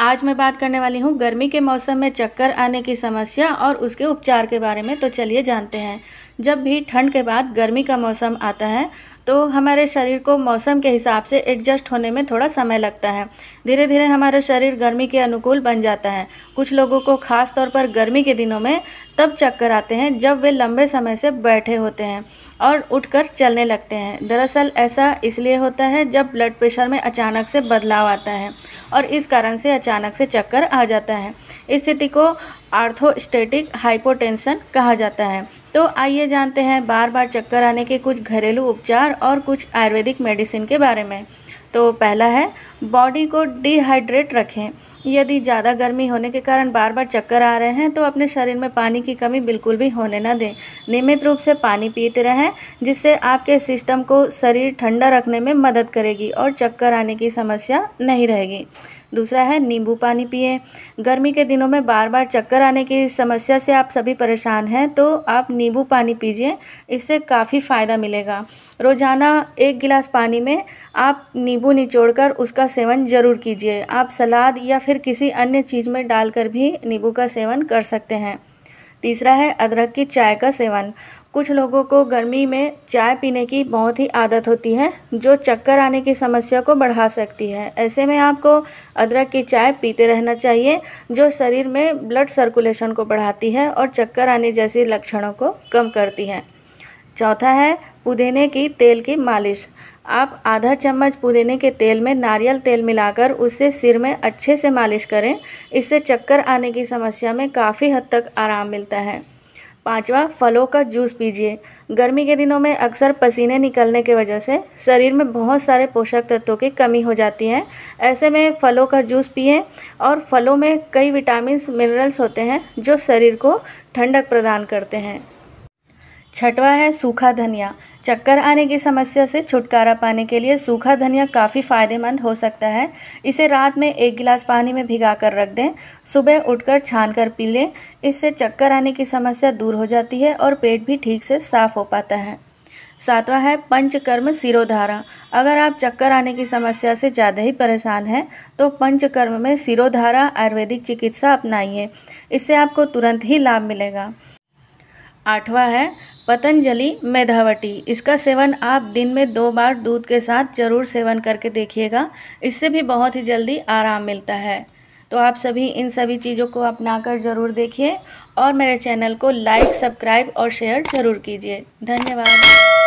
आज मैं बात करने वाली हूँ गर्मी के मौसम में चक्कर आने की समस्या और उसके उपचार के बारे में तो चलिए जानते हैं जब भी ठंड के बाद गर्मी का मौसम आता है तो हमारे शरीर को मौसम के हिसाब से एडजस्ट होने में थोड़ा समय लगता है धीरे धीरे हमारा शरीर गर्मी के अनुकूल बन जाता है कुछ लोगों को खास तौर पर गर्मी के दिनों में तब चक्कर आते हैं जब वे लंबे समय से बैठे होते हैं और उठकर चलने लगते हैं दरअसल ऐसा इसलिए होता है जब ब्लड प्रेशर में अचानक से बदलाव आता है और इस कारण से अचानक से चक्कर आ जाता है इस स्थिति को आर्थोस्टेटिक हाइपोटेंशन कहा जाता है तो आइए जानते हैं बार बार चक्कर आने के कुछ घरेलू उपचार और कुछ आयुर्वेदिक मेडिसिन के बारे में तो पहला है बॉडी को डिहाइड्रेट रखें यदि ज़्यादा गर्मी होने के कारण बार बार चक्कर आ रहे हैं तो अपने शरीर में पानी की कमी बिल्कुल भी होने ना दें नियमित रूप से पानी पीते रहें जिससे आपके सिस्टम को शरीर ठंडा रखने में मदद करेगी और चक्कर आने की समस्या नहीं रहेगी दूसरा है नींबू पानी पिए गर्मी के दिनों में बार बार चक्कर आने की समस्या से आप सभी परेशान हैं तो आप नींबू पानी पीजिए इससे काफ़ी फ़ायदा मिलेगा रोज़ाना एक गिलास पानी में आप नींबू निचोड़कर उसका सेवन ज़रूर कीजिए आप सलाद या फिर किसी अन्य चीज़ में डालकर भी नींबू का सेवन कर सकते हैं तीसरा है अदरक की चाय का सेवन कुछ लोगों को गर्मी में चाय पीने की बहुत ही आदत होती है जो चक्कर आने की समस्या को बढ़ा सकती है ऐसे में आपको अदरक की चाय पीते रहना चाहिए जो शरीर में ब्लड सर्कुलेशन को बढ़ाती है और चक्कर आने जैसे लक्षणों को कम करती है चौथा है पुदीने की तेल की मालिश आप आधा चम्मच पुदीने के तेल में नारियल तेल मिलाकर उससे सिर में अच्छे से मालिश करें इससे चक्कर आने की समस्या में काफ़ी हद तक आराम मिलता है पाँचवा फलों का जूस पीजिए गर्मी के दिनों में अक्सर पसीने निकलने की वजह से शरीर में बहुत सारे पोषक तत्वों की कमी हो जाती है ऐसे में फलों का जूस पिए और फलों में कई विटामिन मिनरल्स होते हैं जो शरीर को ठंडक प्रदान करते हैं छठवा है सूखा धनिया चक्कर आने की समस्या से छुटकारा पाने के लिए सूखा धनिया काफ़ी फ़ायदेमंद हो सकता है इसे रात में एक गिलास पानी में भिगा कर रख दें सुबह उठकर छान कर पी लें इससे चक्कर आने की समस्या दूर हो जाती है और पेट भी ठीक से साफ हो पाता है सातवां है पंचकर्म सिरोधारा अगर आप चक्कर आने की समस्या से ज़्यादा ही परेशान हैं तो पंचकर्म में सिरोधारा आयुर्वेदिक चिकित्सा अपनाइए इससे आपको तुरंत ही लाभ मिलेगा आठवां है पतंजलि मेधावटी इसका सेवन आप दिन में दो बार दूध के साथ ज़रूर सेवन करके देखिएगा इससे भी बहुत ही जल्दी आराम मिलता है तो आप सभी इन सभी चीज़ों को अपना कर ज़रूर देखिए और मेरे चैनल को लाइक सब्सक्राइब और शेयर ज़रूर कीजिए धन्यवाद